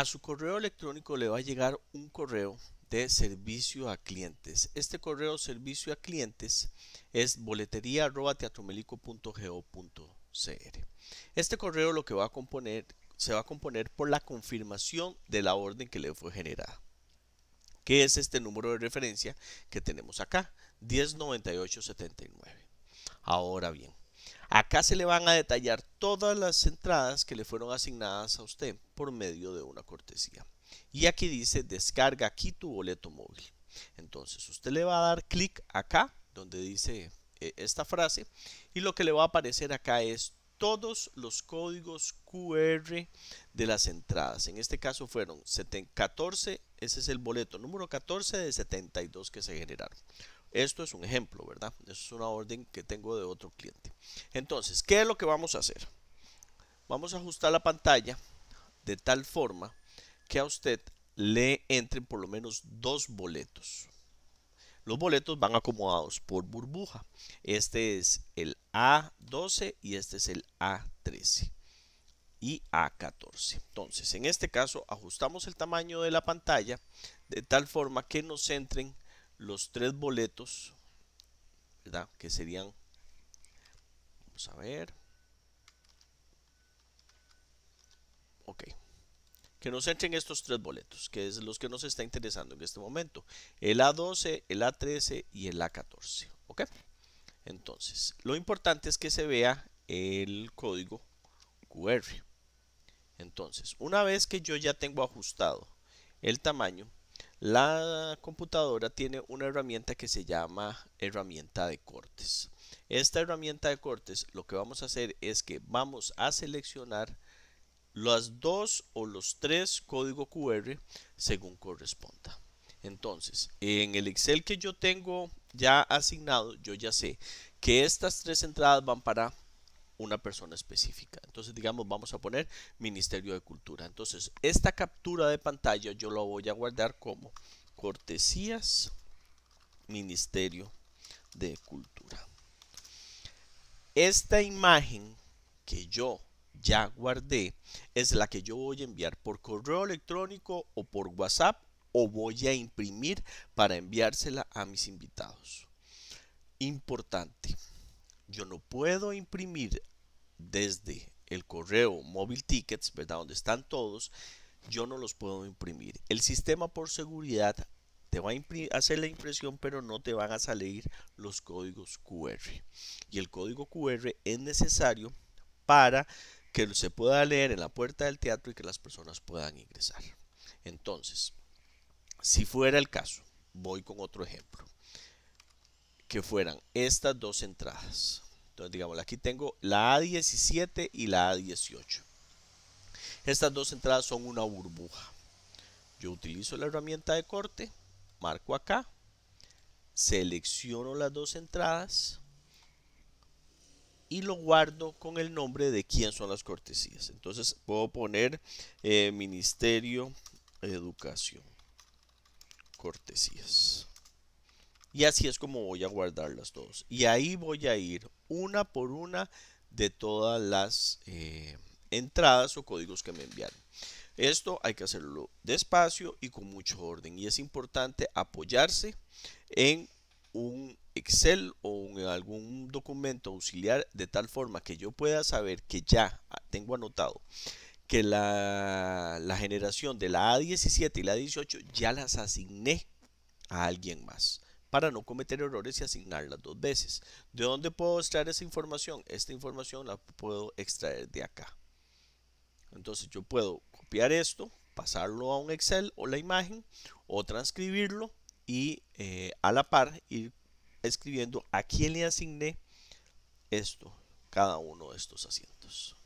A su correo electrónico le va a llegar un correo de servicio a clientes. Este correo servicio a clientes es boletería@teatromelico.go.cr. Este correo lo que va a componer se va a componer por la confirmación de la orden que le fue generada que es este número de referencia que tenemos acá, 109879. Ahora bien, Acá se le van a detallar todas las entradas que le fueron asignadas a usted por medio de una cortesía. Y aquí dice descarga aquí tu boleto móvil. Entonces usted le va a dar clic acá donde dice eh, esta frase y lo que le va a aparecer acá es todos los códigos QR de las entradas. En este caso fueron 14 ese es el boleto número 14 de 72 que se generaron. Esto es un ejemplo, ¿verdad? es una orden que tengo de otro cliente. Entonces, ¿qué es lo que vamos a hacer? Vamos a ajustar la pantalla de tal forma que a usted le entren por lo menos dos boletos. Los boletos van acomodados por burbuja. Este es el A12 y este es el A13 y A14. Entonces, en este caso, ajustamos el tamaño de la pantalla de tal forma que nos entren los tres boletos, ¿verdad? Que serían, vamos a ver, ok, que nos entren estos tres boletos, que es los que nos está interesando en este momento, el A12, el A13 y el A14, ¿ok? Entonces, lo importante es que se vea el código QR. Entonces, una vez que yo ya tengo ajustado el tamaño, la computadora tiene una herramienta que se llama herramienta de cortes. Esta herramienta de cortes lo que vamos a hacer es que vamos a seleccionar las dos o los tres código QR según corresponda. Entonces, en el Excel que yo tengo ya asignado, yo ya sé que estas tres entradas van para una persona específica. Entonces, digamos, vamos a poner Ministerio de Cultura. Entonces, esta captura de pantalla yo la voy a guardar como cortesías Ministerio de Cultura. Esta imagen que yo ya guardé es la que yo voy a enviar por correo electrónico o por WhatsApp o voy a imprimir para enviársela a mis invitados. Importante yo no puedo imprimir desde el correo móvil tickets, ¿verdad? Donde están todos, yo no los puedo imprimir. El sistema por seguridad te va a hacer la impresión, pero no te van a salir los códigos QR. Y el código QR es necesario para que se pueda leer en la puerta del teatro y que las personas puedan ingresar. Entonces, si fuera el caso, voy con otro ejemplo que fueran estas dos entradas. Entonces, digamos, aquí tengo la A17 y la A18. Estas dos entradas son una burbuja. Yo utilizo la herramienta de corte, marco acá, selecciono las dos entradas y lo guardo con el nombre de quién son las cortesías. Entonces puedo poner ministerio eh, Ministerio Educación. Cortesías. Y así es como voy a guardar las dos Y ahí voy a ir una por una de todas las eh, entradas o códigos que me enviaron. Esto hay que hacerlo despacio y con mucho orden. Y es importante apoyarse en un Excel o en algún documento auxiliar de tal forma que yo pueda saber que ya tengo anotado que la, la generación de la A17 y la A18 ya las asigné a alguien más para no cometer errores y asignarlas dos veces. ¿De dónde puedo extraer esa información? Esta información la puedo extraer de acá. Entonces yo puedo copiar esto, pasarlo a un Excel o la imagen o transcribirlo y eh, a la par ir escribiendo a quién le asigné esto, cada uno de estos asientos.